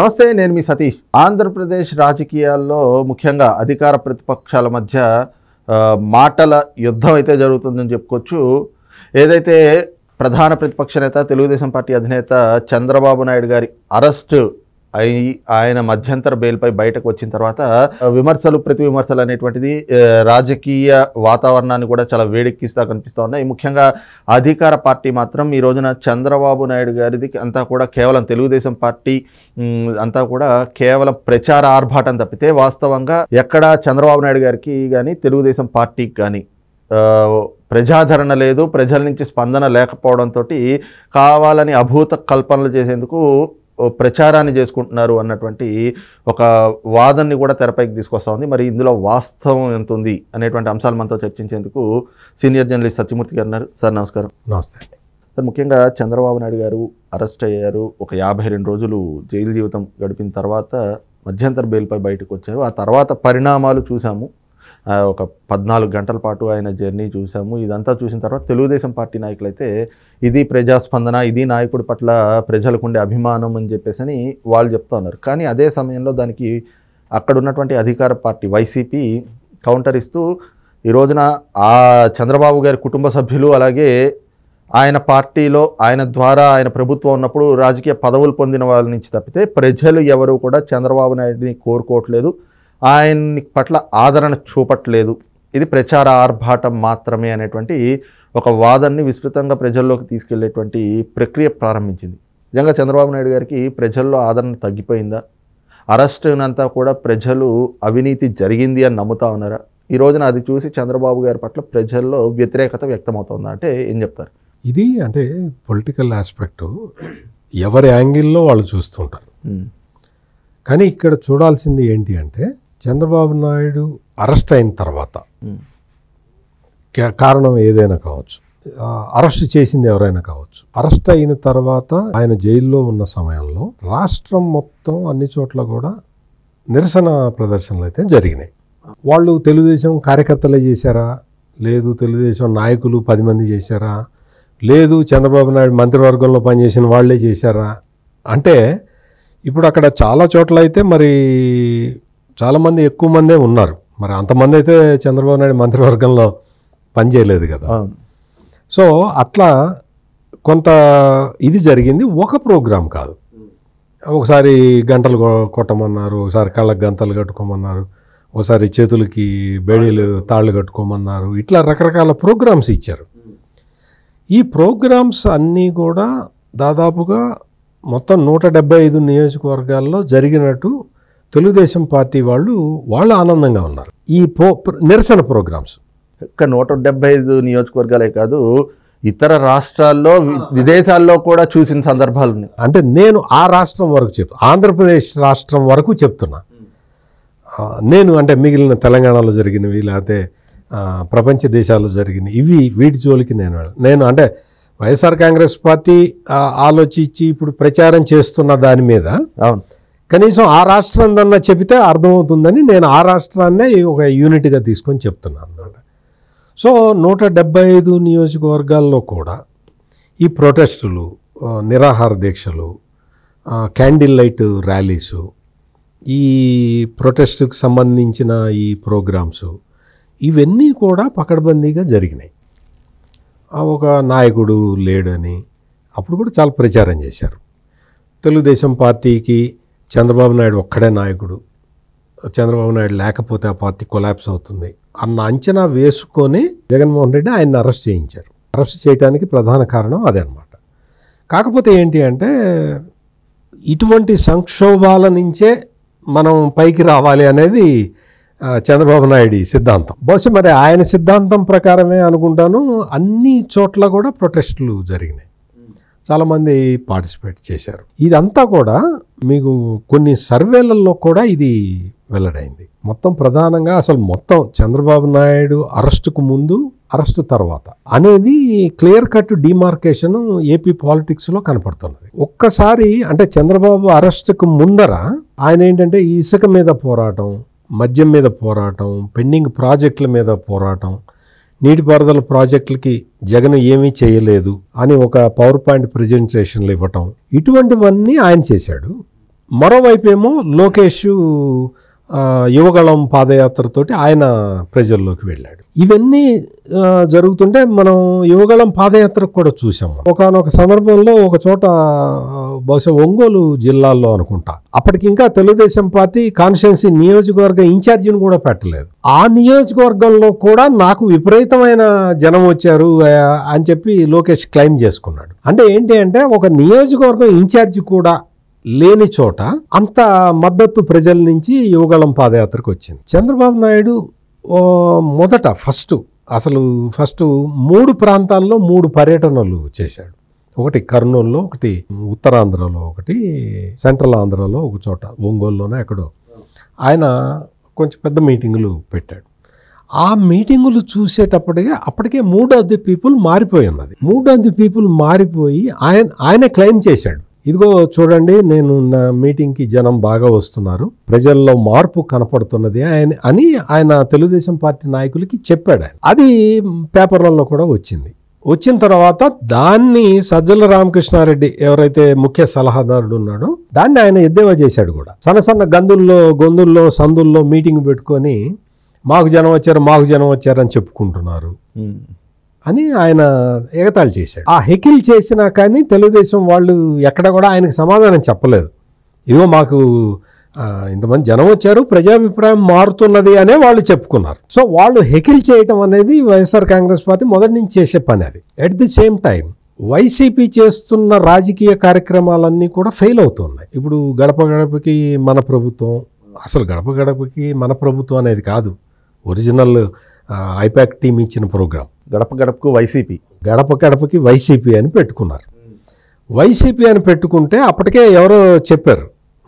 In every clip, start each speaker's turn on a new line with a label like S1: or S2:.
S1: నమస్తే నేను మీ సతీష్ ఆంధ్రప్రదేశ్ రాజకీయాల్లో ముఖ్యంగా అధికార ప్రతిపక్షాల మధ్య మాటల యుద్ధం అయితే జరుగుతుందని చెప్పుకోవచ్చు ఏదైతే ప్రధాన ప్రతిపక్ష నేత తెలుగుదేశం పార్టీ అధినేత చంద్రబాబు నాయుడు గారి అరెస్టు ఆయన మధ్యంతర బెయిల్పై బయటకు వచ్చిన తర్వాత విమర్శలు ప్రతి విమర్శలు అనేటువంటిది రాజకీయ వాతావరణాన్ని కూడా చాలా వేడెక్కిస్తా కనిపిస్తూ ఉన్నాయి ముఖ్యంగా అధికార పార్టీ మాత్రం ఈ రోజున చంద్రబాబు నాయుడు గారిది అంతా కూడా కేవలం తెలుగుదేశం పార్టీ అంతా కూడా కేవలం ప్రచార ఆర్భాటం తప్పితే వాస్తవంగా ఎక్కడ చంద్రబాబు నాయుడు గారికి కానీ తెలుగుదేశం పార్టీకి కానీ ప్రజాదరణ లేదు ప్రజల నుంచి స్పందన లేకపోవడంతో కావాలని అభూత కల్పనలు చేసేందుకు ప్రచారాన్ని చేసుకుంటున్నారు అన్నటువంటి ఒక వాదనని కూడా తెరపైకి తీసుకొస్తా ఉంది మరి ఇందులో వాస్తవం ఎంత ఉంది అనేటువంటి అంశాలు మనతో చర్చించేందుకు సీనియర్ జర్నలిస్ట్ సత్యమూర్తి గారు ఉన్నారు సార్ నమస్కారం నమస్తే సార్ ముఖ్యంగా చంద్రబాబు నాయుడు గారు అరెస్ట్ అయ్యారు ఒక యాభై రెండు రోజులు జైలు జీవితం గడిపిన తర్వాత మధ్యంతర బెయిల్పై బయటకు వచ్చారు ఆ తర్వాత పరిణామాలు చూసాము ఒక పద్నాలుగు గంటల పాటు ఆయన జర్నీ చూసాము ఇదంతా చూసిన తర్వాత తెలుగుదేశం పార్టీ నాయకులైతే ఇది ప్రజాస్పందన ఇది నాయకుడి పట్ల ప్రజలకు ఉండే అభిమానం అని చెప్పేసి వాళ్ళు చెప్తా ఉన్నారు కానీ అదే సమయంలో దానికి అక్కడ ఉన్నటువంటి అధికార పార్టీ వైసీపీ కౌంటర్ ఇస్తూ ఈ రోజున ఆ చంద్రబాబు గారి కుటుంబ సభ్యులు అలాగే ఆయన పార్టీలో ఆయన ద్వారా ఆయన ప్రభుత్వం ఉన్నప్పుడు రాజకీయ పదవులు పొందిన వాళ్ళ నుంచి తప్పితే ప్రజలు ఎవరు కూడా చంద్రబాబు నాయుడిని కోరుకోవట్లేదు ఆయన్ని పట్ల ఆదరణ చూపట్లేదు ఇది ప్రచార ఆర్భాటం మాత్రమే అనేటువంటి ఒక వాదన్ని విస్తృతంగా ప్రజల్లోకి తీసుకెళ్లేటువంటి ప్రక్రియ ప్రారంభించింది నిజంగా చంద్రబాబు నాయుడు గారికి ప్రజల్లో ఆదరణ తగ్గిపోయిందా అరెస్ట్ అయినంతా కూడా ప్రజలు అవినీతి జరిగింది అని నమ్ముతా ఉన్నారా ఈ రోజున అది చూసి చంద్రబాబు గారి పట్ల ప్రజల్లో వ్యతిరేకత వ్యక్తమవుతుందా అంటే ఏం చెప్తారు ఇది
S2: అంటే పొలిటికల్ ఆస్పెక్టు ఎవరి యాంగిల్లో వాళ్ళు చూస్తుంటారు కానీ ఇక్కడ చూడాల్సింది ఏంటి అంటే చంద్రబాబు నాయుడు అరెస్ట్ అయిన తర్వాత కారణం ఏదైనా కావచ్చు అరెస్ట్ చేసింది ఎవరైనా కావచ్చు అరెస్ట్ అయిన తర్వాత ఆయన జైల్లో ఉన్న సమయంలో రాష్ట్రం మొత్తం అన్ని చోట్ల కూడా నిరసన ప్రదర్శనలు అయితే జరిగినాయి వాళ్ళు తెలుగుదేశం కార్యకర్తలే చేశారా లేదు తెలుగుదేశం నాయకులు పది మంది చేశారా లేదు చంద్రబాబు నాయుడు మంత్రివర్గంలో పనిచేసిన వాళ్లే చేశారా అంటే ఇప్పుడు అక్కడ చాలా చోట్ల అయితే మరి చాలామంది ఎక్కువ మందే ఉన్నారు మరి అంతమంది అయితే చంద్రబాబు నాయుడు మంత్రివర్గంలో పనిచేయలేదు కదా సో అట్లా కొంత ఇది జరిగింది ఒక ప్రోగ్రాం కాదు ఒకసారి గంటలు కొట్టమన్నారు ఒకసారి కళ్ళకు గంతలు కట్టుకోమన్నారు ఒకసారి చేతులకి బేడీలు తాళ్ళు కట్టుకోమన్నారు ఇట్లా రకరకాల ప్రోగ్రామ్స్ ఇచ్చారు ఈ ప్రోగ్రామ్స్ అన్నీ కూడా దాదాపుగా మొత్తం నూట డెబ్బై ఐదు నియోజకవర్గాల్లో
S1: జరిగినట్టు తెలుగుదేశం పార్టీ వాళ్ళు వాళ్ళు ఆనందంగా
S2: ఉన్నారు ఈ పో
S1: నిరసన ప్రోగ్రామ్స్ ఇక నూట డెబ్బై ఐదు నియోజకవర్గాలే కాదు ఇతర రాష్ట్రాల్లో విదేశాల్లో కూడా చూసిన సందర్భాలు ఉన్నాయి అంటే నేను ఆ రాష్ట్రం వరకు చెప్తా ఆంధ్రప్రదేశ్
S2: రాష్ట్రం వరకు చెప్తున్నా నేను అంటే మిగిలిన తెలంగాణలో జరిగినవి లేకపోతే ప్రపంచ దేశాల్లో జరిగినవి ఇవి వీటి జోలికి నేను నేను అంటే వైఎస్ఆర్ కాంగ్రెస్ పార్టీ ఆలోచించి ఇప్పుడు ప్రచారం చేస్తున్న దాని మీద అవును కనీసం ఆ రాష్ట్రందన్నా చెబితే అర్థమవుతుందని నేను ఆ రాష్ట్రాన్నే ఒక యూనిట్గా తీసుకొని చెప్తున్నాను అనమాట సో నూట డెబ్బై ఐదు నియోజకవర్గాల్లో కూడా ఈ ప్రొటెస్టులు నిరాహార దీక్షలు క్యాండిల్ లైట్ ర్యాలీసు ఈ ప్రొటెస్ట్కు సంబంధించిన ఈ ప్రోగ్రామ్స్ ఇవన్నీ కూడా పకడ్బందీగా జరిగినాయి ఒక నాయకుడు లేడని అప్పుడు కూడా చాలా ప్రచారం చేశారు తెలుగుదేశం పార్టీకి చంద్రబాబు నాయుడు ఒక్కడే నాయకుడు చంద్రబాబు నాయుడు లేకపోతే ఆ పార్టీ కొలాప్స్ అవుతుంది అన్న అంచనా వేసుకొని జగన్మోహన్ రెడ్డి ఆయన్ని అరెస్ట్ చేయించారు అరెస్ట్ చేయడానికి ప్రధాన కారణం అదే అనమాట కాకపోతే ఏంటి అంటే ఇటువంటి సంక్షోభాల నుంచే మనం పైకి రావాలి అనేది చంద్రబాబు నాయుడు సిద్ధాంతం బహుశా మరి ఆయన సిద్ధాంతం ప్రకారమే అనుకుంటాను అన్ని చోట్ల కూడా ప్రొటెస్టులు జరిగినాయి చాలామంది పార్టిసిపేట్ చేశారు ఇదంతా కూడా మీకు కొన్ని సర్వేలలో కూడా ఇది వెల్లడైంది మొత్తం ప్రధానంగా అసలు మొత్తం చంద్రబాబు నాయుడు అరెస్టుకు ముందు అరెస్ట్ తర్వాత అనేది క్లియర్ కట్ డిమార్కేషన్ ఏపీ పాలిటిక్స్లో కనపడుతున్నది ఒక్కసారి అంటే చంద్రబాబు అరెస్ట్కు ముందర ఆయన ఏంటంటే ఇసుక మీద పోరాటం మద్యం మీద పోరాటం పెండింగ్ ప్రాజెక్టుల మీద పోరాటం నీటిపారుదల ప్రాజెక్టులకి జగన్ ఏమీ చేయలేదు అని ఒక పవర్ పాయింట్ ప్రజెంటేషన్లు ఇవ్వటం ఇటువంటివన్నీ ఆయన చేశాడు మరోవైపు ఏమో లోకేష్ యువగళం పాదయాత్రతోటి ఆయన ప్రజల్లోకి వెళ్ళాడు ఇవన్నీ జరుగుతుంటే మనం యువగళం పాదయాత్ర కూడా చూసాము ఒకనొక సందర్భంలో ఒక చోట బహుశా ఒంగోలు జిల్లాల్లో అనుకుంటా అప్పటికింకా తెలుగుదేశం పార్టీ కాన్స్టిట్యున్సీ నియోజకవర్గ ఇన్ఛార్జిని కూడా పెట్టలేదు ఆ నియోజకవర్గంలో కూడా నాకు విపరీతమైన జనం వచ్చారు అని చెప్పి లోకేష్ క్లైమ్ చేసుకున్నాడు అంటే ఏంటి అంటే ఒక నియోజకవర్గం ఇన్ఛార్జి కూడా లేని చోట అంత మద్దతు ప్రజల నుంచి యువగళం పాదయాత్రకు వచ్చింది చంద్రబాబు నాయుడు మొదట ఫస్ట్ అసలు ఫస్ట్ మూడు ప్రాంతాల్లో మూడు పర్యటనలు చేశాడు ఒకటి కర్నూలులో ఒకటి ఉత్తరాంధ్రలో ఒకటి సెంట్రల్ ఆంధ్రలో ఒక చోట ఒంగోలులోనే ఎక్కడో ఆయన కొంచెం పెద్ద మీటింగులు పెట్టాడు ఆ మీటింగులు చూసేటప్పటికే అప్పటికే మూడు ఆఫ్ పీపుల్ మారిపోయి ఉన్నది మూడు ఆఫ్ పీపుల్ మారిపోయి ఆయన ఆయన క్లెయిమ్ చేశాడు ఇదిగో చూడండి నేను నా మీటింగ్కి జనం బాగా వస్తున్నారు ప్రజల్లో మార్పు కనపడుతున్నది ఆయన అని ఆయన తెలుగుదేశం పార్టీ నాయకులకి చెప్పాడు ఆయన అది పేపర్లలో కూడా వచ్చింది వచ్చిన తర్వాత దాన్ని సజ్జల రామకృష్ణారెడ్డి ఎవరైతే ముఖ్య సలహాదారుడు ఉన్నాడో దాన్ని ఆయన ఎద్దేవా చేశాడు కూడా సన్న సన్న గందుల్లో గొంతుల్లో సందుల్లో మీటింగ్ పెట్టుకొని మాకు జనం వచ్చారు మాకు జనం వచ్చారని చెప్పుకుంటున్నారు అని ఆయన ఎగతాళి చేశాడు ఆ హెకిల్ చేసినా కానీ తెలుగుదేశం వాళ్ళు ఎక్కడ కూడా ఆయనకు సమాధానం చెప్పలేదు ఇదిగో మాకు ఇంతమంది జనం వచ్చారు ప్రజాభిప్రాయం మారుతున్నది అనే వాళ్ళు చెప్పుకున్నారు సో వాళ్ళు హెకిల్ చేయటం అనేది వైఎస్ఆర్ కాంగ్రెస్ పార్టీ మొదటి నుంచి చేసే పని అది at the same time YCP చేస్తున్న రాజకీయ కార్యక్రమాలన్నీ కూడా ఫెయిల్ అవుతున్నాయి ఇప్పుడు గడప గడపకి మన ప్రభుత్వం అసలు గడప గడపకి మన ప్రభుత్వం అనేది కాదు ఒరిజినల్ ఐపాక్ టీం ఇచ్చిన ప్రోగ్రాం గడప గడపకు వైసీపీ గడప గడపకి వైసీపీ అని పెట్టుకున్నారు వైసీపీ అని పెట్టుకుంటే అప్పటికే ఎవరో చెప్పారు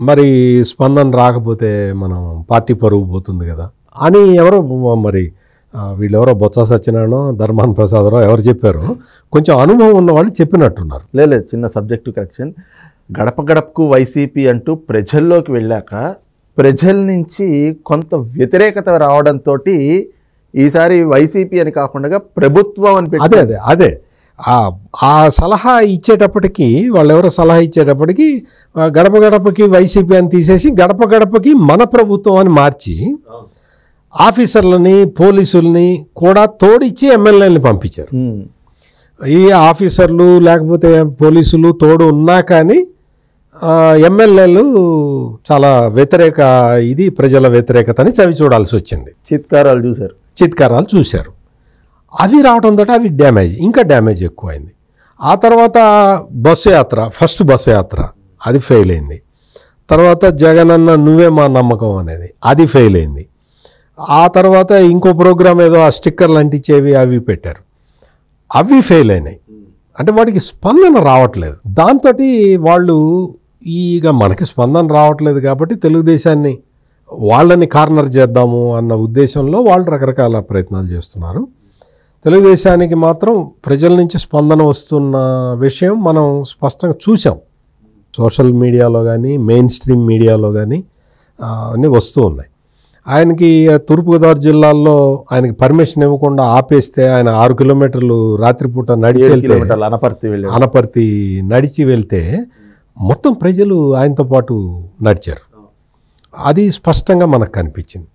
S2: మరి స్పందన రాకపోతే మనం పార్టీ పరుగు పోతుంది కదా అని ఎవరో మరి వీళ్ళెవరో బొత్స సత్యనారాయణ ధర్మాన్ ప్రసాదరో ఎవరు చెప్పారు కొంచెం అనుభవం ఉన్న వాళ్ళు
S1: చెప్పినట్టున్నారు లేదు చిన్న సబ్జెక్టు కరెక్షన్ గడప గడపకు వైసీపీ అంటూ ప్రజల్లోకి వెళ్ళాక ప్రజల నుంచి కొంత వ్యతిరేకత రావడంతో ఈసారి వైసీపీ అని కాకుండా ప్రభుత్వం అని అదే అదే
S2: అదే ఆ సలహా ఇచ్చేటప్పటికి వాళ్ళెవరో సలహా ఇచ్చేటప్పటికి గడప గడపకి వైసీపీ అని తీసేసి గడప గడపకి మన ప్రభుత్వం అని మార్చి ఆఫీసర్లని పోలీసుల్ని కూడా తోడిచ్చి ఎమ్మెల్యేలని పంపించారు ఈ ఆఫీసర్లు లేకపోతే పోలీసులు తోడు ఉన్నా కానీ ఎమ్మెల్యేలు చాలా వ్యతిరేక ఇది ప్రజల వ్యతిరేకతని చవి చూడాల్సి వచ్చింది చిత్కారాలు చూశారు చిత్కారాలు చూశారు అవి రావడంతో అవి డ్యామేజ్ ఇంకా డ్యామేజ్ ఎక్కువైంది ఆ తర్వాత బస్సు యాత్ర ఫస్ట్ బస్సు యాత్ర అది ఫెయిల్ అయింది తర్వాత జగన్ అన్న నువ్వే మా నమ్మకం అనేది అది ఫెయిల్ అయింది ఆ తర్వాత ఇంకో ప్రోగ్రామ్ ఏదో ఆ స్టిక్కర్ లాంటిచ్చేవి అవి పెట్టారు అవి ఫెయిల్ అయినాయి అంటే వాడికి స్పందన రావట్లేదు దాంతో వాళ్ళు ఈగ మనకి స్పందన రావట్లేదు కాబట్టి తెలుగుదేశాన్ని వాళ్ళని కార్నర్ చేద్దాము అన్న ఉద్దేశంలో వాళ్ళు రకరకాల ప్రయత్నాలు చేస్తున్నారు తెలుగుదేశానికి మాత్రం ప్రజల నుంచి స్పందన వస్తున్న విషయం మనం స్పష్టంగా చూసాం సోషల్ మీడియాలో కానీ మెయిన్ స్ట్రీమ్ మీడియాలో కానీ అన్నీ వస్తూ ఉన్నాయి ఆయనకి తూర్పుగోదావరి జిల్లాల్లో ఆయనకి పర్మిషన్ ఇవ్వకుండా ఆపేస్తే ఆయన ఆరు కిలోమీటర్లు రాత్రిపూట నడిచి వెళ్తే అనపర్తి అనపర్తి నడిచి వెళ్తే మొత్తం ప్రజలు ఆయనతో పాటు నడిచారు అది స్పష్టంగా మనకు కనిపించింది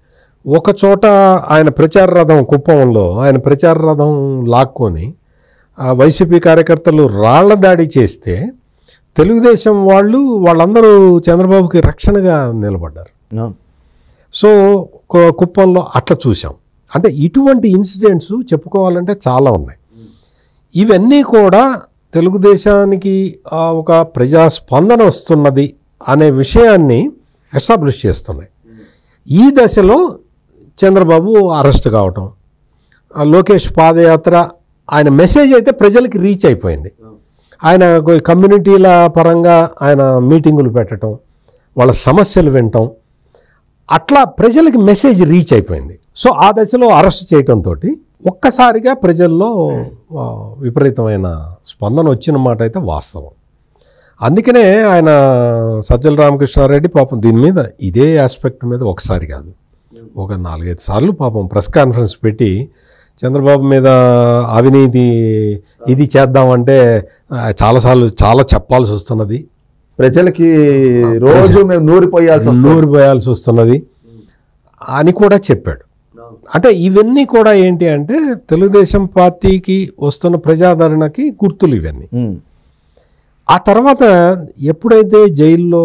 S2: ఒక చోట ఆయన ప్రచార రథం కుప్పంలో ఆయన ప్రచార రథం లాక్కొని వైసీపీ కార్యకర్తలు రాళ్ల దాడి చేస్తే తెలుగుదేశం వాళ్ళు వాళ్ళందరూ చంద్రబాబుకి రక్షణగా నిలబడ్డారు సో కుప్పంలో అట్లా చూసాం అంటే ఇటువంటి ఇన్సిడెంట్స్ చెప్పుకోవాలంటే చాలా ఉన్నాయి ఇవన్నీ కూడా తెలుగుదేశానికి ఒక ప్రజాస్పందన వస్తున్నది అనే విషయాన్ని ఎస్టాబ్లిష్ చేస్తున్నాయి ఈ దశలో చంద్రబాబు అరెస్ట్ కావటం లోకేష్ పాదయాత్ర ఆయన మెసేజ్ అయితే ప్రజలకి రీచ్ అయిపోయింది ఆయన కమ్యూనిటీల పరంగా ఆయన మీటింగులు పెట్టడం వాళ్ళ సమస్యలు వినటం అట్లా ప్రజలకి మెసేజ్ రీచ్ అయిపోయింది సో ఆ దశలో అరెస్ట్ చేయటంతో ఒక్కసారిగా ప్రజల్లో విపరీతమైన స్పందన వచ్చిన మాట అయితే వాస్తవం అందుకనే ఆయన సజ్జల రామకృష్ణారెడ్డి పాపం దీని మీద ఇదే ఆస్పెక్ట్ మీద ఒకసారి కాదు ఒక నాలుగైదు సార్లు పాపం ప్రెస్ కాన్ఫరెన్స్ పెట్టి చంద్రబాబు మీద అవినీతి ఇది చేద్దామంటే చాలాసార్లు చాలా చెప్పాల్సి వస్తున్నది ప్రజలకి రోజు మేము నూరిపోయాల్సి నూరిపోయాల్సి వస్తున్నది అని కూడా చెప్పాడు అంటే ఇవన్నీ కూడా ఏంటి అంటే తెలుగుదేశం పార్టీకి వస్తున్న ప్రజాదరణకి గుర్తులు ఇవన్నీ ఆ తర్వాత ఎప్పుడైతే జైల్లో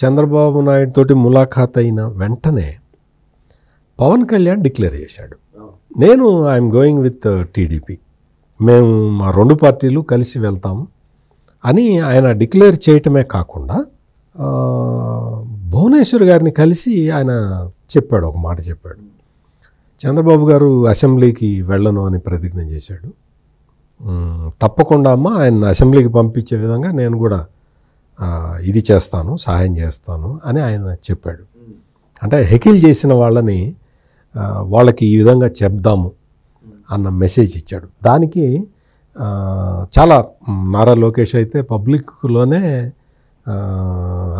S2: చంద్రబాబు నాయుడు తోటి ములాఖాత్ అయిన వెంటనే పవన్ కళ్యాణ్ డిక్లేర్ చేశాడు నేను ఐఎమ్ గోయింగ్ విత్ టీడీపీ మేము మా రెండు పార్టీలు కలిసి వెళ్తాము అని ఆయన డిక్లేర్ చేయటమే కాకుండా భువనేశ్వర్ గారిని కలిసి ఆయన చెప్పాడు ఒక మాట చెప్పాడు చంద్రబాబు గారు అసెంబ్లీకి వెళ్ళను అని ప్రతిజ్ఞ చేశాడు తప్పకుండా అమ్మ ఆయన అసెంబ్లీకి పంపించే విధంగా నేను కూడా ఇది చేస్తాను సహాయం చేస్తాను అని ఆయన చెప్పాడు అంటే హెకిల్ చేసిన వాళ్ళని వాళ్ళకి ఈ విధంగా చెప్దాము అన్న మెసేజ్ ఇచ్చాడు దానికి చాలా నారా లోకేష్ అయితే పబ్లిక్లోనే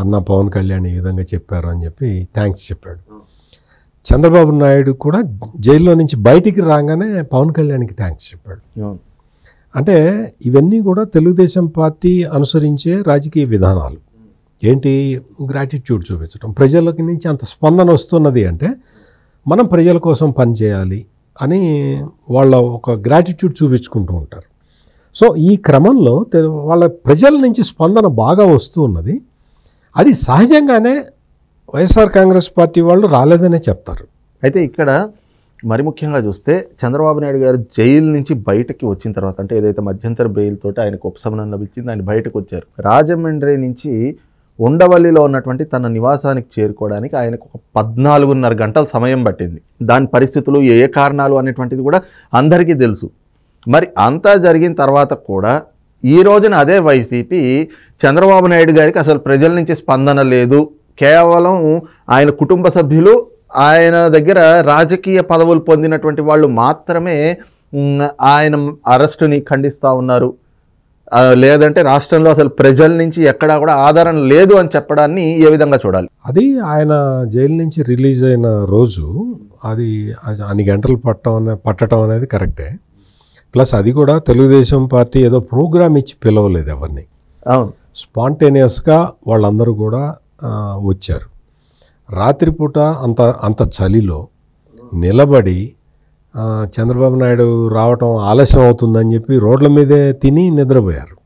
S2: అన్న పవన్ కళ్యాణ్ ఈ విధంగా చెప్పారు అని చెప్పి థ్యాంక్స్ చెప్పాడు చంద్రబాబు నాయుడు కూడా జైల్లో నుంచి బయటికి రాగానే పవన్ కళ్యాణ్కి థ్యాంక్స్ చెప్పాడు అంటే ఇవన్నీ కూడా తెలుగుదేశం పార్టీ అనుసరించే రాజకీయ విధానాలు ఏంటి గ్రాటిట్యూడ్ చూపించడం ప్రజలకి నుంచి అంత స్పందన వస్తున్నది అంటే మనం ప్రజల కోసం పనిచేయాలి అని వాళ్ళ ఒక గ్రాటిట్యూడ్ చూపించుకుంటూ ఉంటారు సో ఈ క్రమంలో వాళ్ళ ప్రజల నుంచి స్పందన బాగా వస్తూ ఉన్నది అది సహజంగానే
S1: వైఎస్ఆర్ కాంగ్రెస్ పార్టీ వాళ్ళు రాలేదనే చెప్తారు అయితే ఇక్కడ మరి ముఖ్యంగా చూస్తే చంద్రబాబు నాయుడు గారు జైలు నుంచి బయటకి వచ్చిన తర్వాత అంటే ఏదైతే మధ్యంతర బెయిల్ తోటి ఆయనకు ఉపశమనం లభించింది ఆయన బయటకు వచ్చారు రాజమండ్రి నుంచి ఉండవల్లిలో ఉన్నటువంటి తన నివాసానికి చేరుకోవడానికి ఆయనకు ఒక పద్నాలుగున్నర గంటలు సమయం పట్టింది దాని పరిస్థితులు ఏ కారణాలు అనేటువంటిది కూడా అందరికీ తెలుసు మరి అంతా జరిగిన తర్వాత కూడా ఈ రోజున అదే వైసీపీ చంద్రబాబు నాయుడు గారికి అసలు ప్రజల నుంచి స్పందన లేదు కేవలం ఆయన కుటుంబ సభ్యులు ఆయన దగ్గర రాజకీయ పదవులు పొందినటువంటి వాళ్ళు మాత్రమే ఆయన అరెస్టుని ఖండిస్తూ ఉన్నారు లేదంటే రాష్ట్రంలో అసలు ప్రజల నుంచి ఎక్కడా కూడా ఆధారం లేదు అని చెప్పడాన్ని ఏ విధంగా చూడాలి
S2: అది ఆయన జైలు నుంచి రిలీజ్ అయిన రోజు అది అన్ని గంటలు పట్టడం పట్టడం అనేది కరెక్టే ప్లస్ అది కూడా తెలుగుదేశం పార్టీ ఏదో ప్రోగ్రామ్ ఇచ్చి పిలవలేదు ఎవరిని అవును స్పాంటేనియస్గా వాళ్ళందరూ కూడా వచ్చారు రాత్రిపూట అంత అంత చలిలో నిలబడి చంద్రబాబు నాయుడు రావటం ఆలస్యం అవుతుందని చెప్పి రోడ్ల మీదే తిని నిద్రపోయారు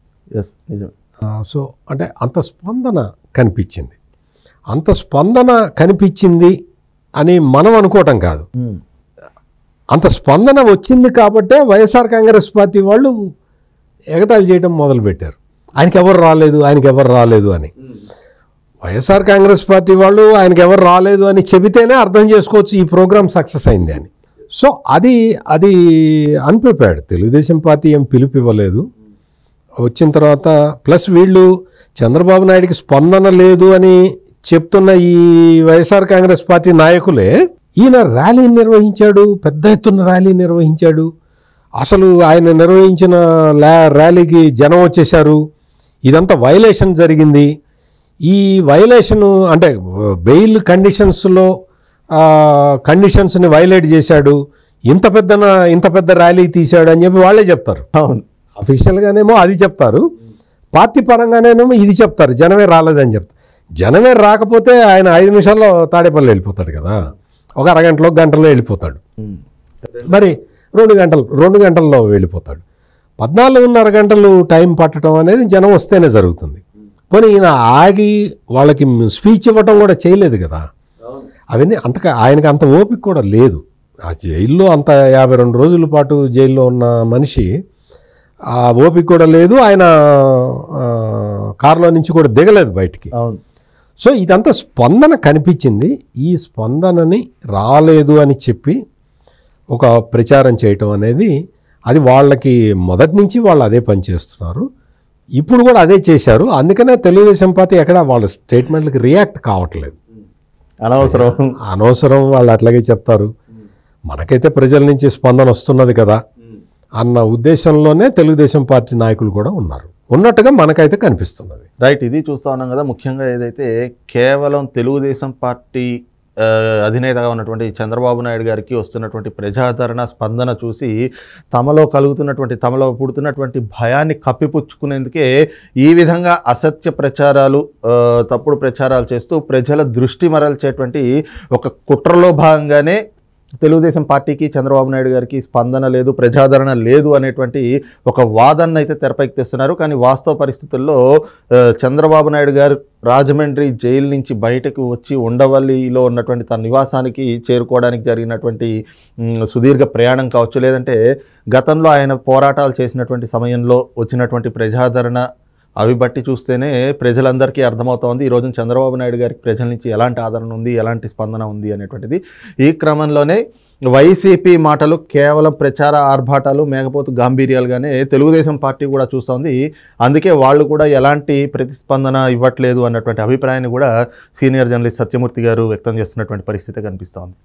S2: ఎస్ నిజం సో అంటే అంత స్పందన కనిపించింది అంత స్పందన కనిపించింది అని మనం అనుకోవటం కాదు hmm. అంత స్పందన వచ్చింది కాబట్టే వైఎస్ఆర్ కాంగ్రెస్ పార్టీ వాళ్ళు ఎగతాళి చేయడం మొదలుపెట్టారు ఆయనకి ఎవరు రాలేదు ఆయనకి ఎవరు రాలేదు అని hmm. వైఎస్ఆర్ కాంగ్రెస్ పార్టీ వాళ్ళు ఆయనకు ఎవరు రాలేదు అని చెబితేనే అర్థం చేసుకోవచ్చు ఈ ప్రోగ్రామ్ సక్సెస్ అయింది అని సో అది అది అన్ప్రిపేర్డ్ తెలుగుదేశం పార్టీ ఏం పిలుపు ఇవ్వలేదు వచ్చిన తర్వాత ప్లస్ వీళ్ళు చంద్రబాబు నాయుడికి స్పందన లేదు అని చెప్తున్న ఈ వైఎస్ఆర్ కాంగ్రెస్ పార్టీ నాయకులే ఈయన ర్యాలీ నిర్వహించాడు పెద్ద ఎత్తున ర్యాలీ నిర్వహించాడు అసలు ఆయన నిర్వహించిన ర్యాలీకి జనం వచ్చేశారు ఇదంతా వైలేషన్ జరిగింది ఈ వైలేషను అంటే బెయిల్ కండిషన్స్లో కండిషన్స్ని వైలేట్ చేశాడు ఇంత పెద్ద ఇంత పెద్ద ర్యాలీ తీశాడు అని చెప్పి వాళ్ళే చెప్తారు అవును అఫీషియల్గానేమో అది చెప్తారు పార్టీ పరంగానేమో ఇది చెప్తారు జనమే రాలేదని చెప్తారు జనమే రాకపోతే ఆయన ఐదు నిమిషాల్లో తాడేపల్లి వెళ్ళిపోతాడు కదా ఒక అరగంటలో గంటలో వెళ్ళిపోతాడు మరి రెండు గంటలు రెండు గంటల్లో వెళ్ళిపోతాడు పద్నాలుగున్నర గంటలు టైం పట్టడం అనేది జనం వస్తేనే జరుగుతుంది పోనీ ఈయన ఆగి వాళ్ళకి స్పీచ్ ఇవ్వటం కూడా చేయలేదు కదా అవన్నీ అంత ఆయనకి అంత ఓపిక కూడా లేదు ఆ జైల్లో అంత యాభై రెండు రోజుల పాటు జైల్లో ఉన్న మనిషి ఆ ఓపిక కూడా లేదు ఆయన కారులో నుంచి కూడా దిగలేదు బయటికి సో ఇదంతా స్పందన కనిపించింది ఈ స్పందనని రాలేదు అని చెప్పి ఒక ప్రచారం చేయటం అనేది అది వాళ్ళకి మొదటి నుంచి వాళ్ళు అదే పని చేస్తున్నారు ఇప్పుడు కూడా అదే చేశారు అందుకనే తెలుగుదేశం పార్టీ ఎక్కడ వాళ్ళ స్టేట్మెంట్లకు రియాక్ట్ కావట్లేదు అనవసరం అనవసరం వాళ్ళు అట్లాగే చెప్తారు మనకైతే ప్రజల నుంచి స్పందన వస్తున్నది కదా అన్న ఉద్దేశంలోనే తెలుగుదేశం పార్టీ నాయకులు కూడా ఉన్నారు ఉన్నట్టుగా మనకైతే కనిపిస్తున్నది
S1: రైట్ ఇది చూస్తా ఉన్నాం కదా ముఖ్యంగా ఏదైతే కేవలం తెలుగుదేశం పార్టీ అధినేతగా ఉన్నటువంటి చంద్రబాబు నాయుడు గారికి వస్తున్నటువంటి ప్రజాదరణ స్పందన చూసి తమలో కలుగుతున్నటువంటి తమలో పుడుతున్నటువంటి భయాన్ని కప్పిపుచ్చుకునేందుకే ఈ విధంగా అసత్య ప్రచారాలు తప్పుడు ప్రచారాలు చేస్తూ ప్రజల దృష్టి మరల్చేటువంటి ఒక కుట్రలో భాగంగానే తెలుగుదేశం పార్టీకి చంద్రబాబు నాయుడు గారికి స్పందన లేదు ప్రజాదరణ లేదు అనేటువంటి ఒక వాదన అయితే తెరపైకి తెస్తున్నారు కానీ వాస్తవ పరిస్థితుల్లో చంద్రబాబు నాయుడు గారు రాజమండ్రి జైలు నుంచి బయటకు వచ్చి ఉండవల్లిలో ఉన్నటువంటి తన నివాసానికి చేరుకోవడానికి జరిగినటువంటి సుదీర్ఘ ప్రయాణం కావచ్చు లేదంటే గతంలో ఆయన పోరాటాలు చేసినటువంటి సమయంలో వచ్చినటువంటి ప్రజాదరణ అవి బట్టి చూస్తేనే ప్రజలందరికీ అర్థమవుతోంది ఈరోజు చంద్రబాబు నాయుడు గారికి ప్రజల నుంచి ఎలాంటి ఆదరణ ఉంది ఎలాంటి స్పందన ఉంది అనేటువంటిది ఈ క్రమంలోనే వైసీపీ మాటలు కేవలం ప్రచార ఆర్భాటాలు మేకపోతు గాంభీర్యాలుగానే తెలుగుదేశం పార్టీ కూడా చూస్తుంది అందుకే వాళ్ళు కూడా ఎలాంటి ప్రతిస్పందన ఇవ్వట్లేదు అన్నటువంటి అభిప్రాయాన్ని కూడా సీనియర్ జర్నలిస్ట్ సత్యమూర్తి గారు వ్యక్తం చేస్తున్నటువంటి పరిస్థితి కనిపిస్తోంది